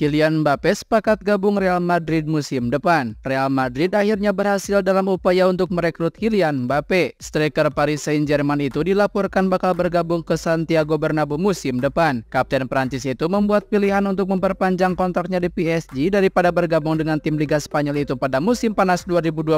Kylian Mbappe sepakat gabung Real Madrid musim depan. Real Madrid akhirnya berhasil dalam upaya untuk merekrut Kylian Mbappe. Striker Paris Saint-Germain itu dilaporkan bakal bergabung ke Santiago Bernabeu musim depan. Kapten Prancis itu membuat pilihan untuk memperpanjang kontraknya di PSG daripada bergabung dengan tim Liga Spanyol itu pada musim panas 2022.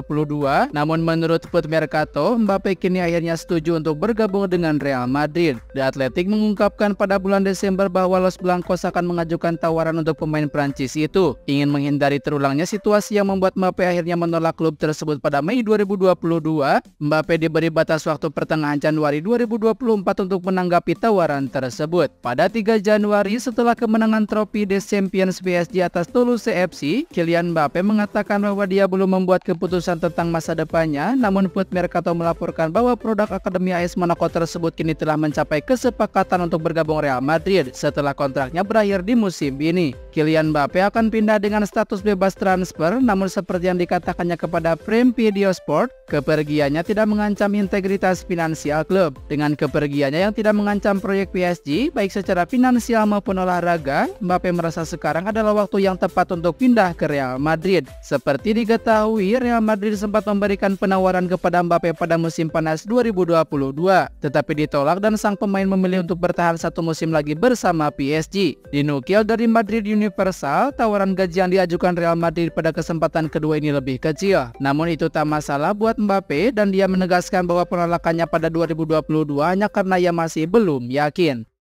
Namun menurut Foot Mercato, Mbappe kini akhirnya setuju untuk bergabung dengan Real Madrid. The Athletic mengungkapkan pada bulan Desember bahwa Los Blancos akan mengajukan tawaran untuk pemain pemain Prancis itu. Ingin menghindari terulangnya situasi yang membuat Mbappe akhirnya menolak klub tersebut pada Mei 2022, Mbappe diberi batas waktu pertengahan Januari 2024 untuk menanggapi tawaran tersebut. Pada 3 Januari setelah kemenangan trofi The Champions di atas Toulouse FC, Kylian Mbappe mengatakan bahwa dia belum membuat keputusan tentang masa depannya, namun Foot Mercato melaporkan bahwa produk Akademi AS Monaco tersebut kini telah mencapai kesepakatan untuk bergabung Real Madrid setelah kontraknya berakhir di musim ini. Kylian Mbappe akan pindah dengan status bebas transfer, namun seperti yang dikatakannya kepada Prime Video Sport, kepergiannya tidak mengancam integritas finansial klub. Dengan kepergiannya yang tidak mengancam proyek PSG, baik secara finansial maupun olahraga, Mbappe merasa sekarang adalah waktu yang tepat untuk pindah ke Real Madrid. Seperti diketahui, Real Madrid sempat memberikan penawaran kepada Mbappe pada musim panas 2022, tetapi ditolak dan sang pemain memilih untuk bertahan satu musim lagi bersama PSG. Dinukil dari Madrid Union Universal, tawaran gaji yang diajukan Real Madrid pada kesempatan kedua ini lebih kecil. Namun itu tak masalah buat Mbappe dan dia menegaskan bahwa penolakannya pada 2022 hanya karena ia masih belum yakin.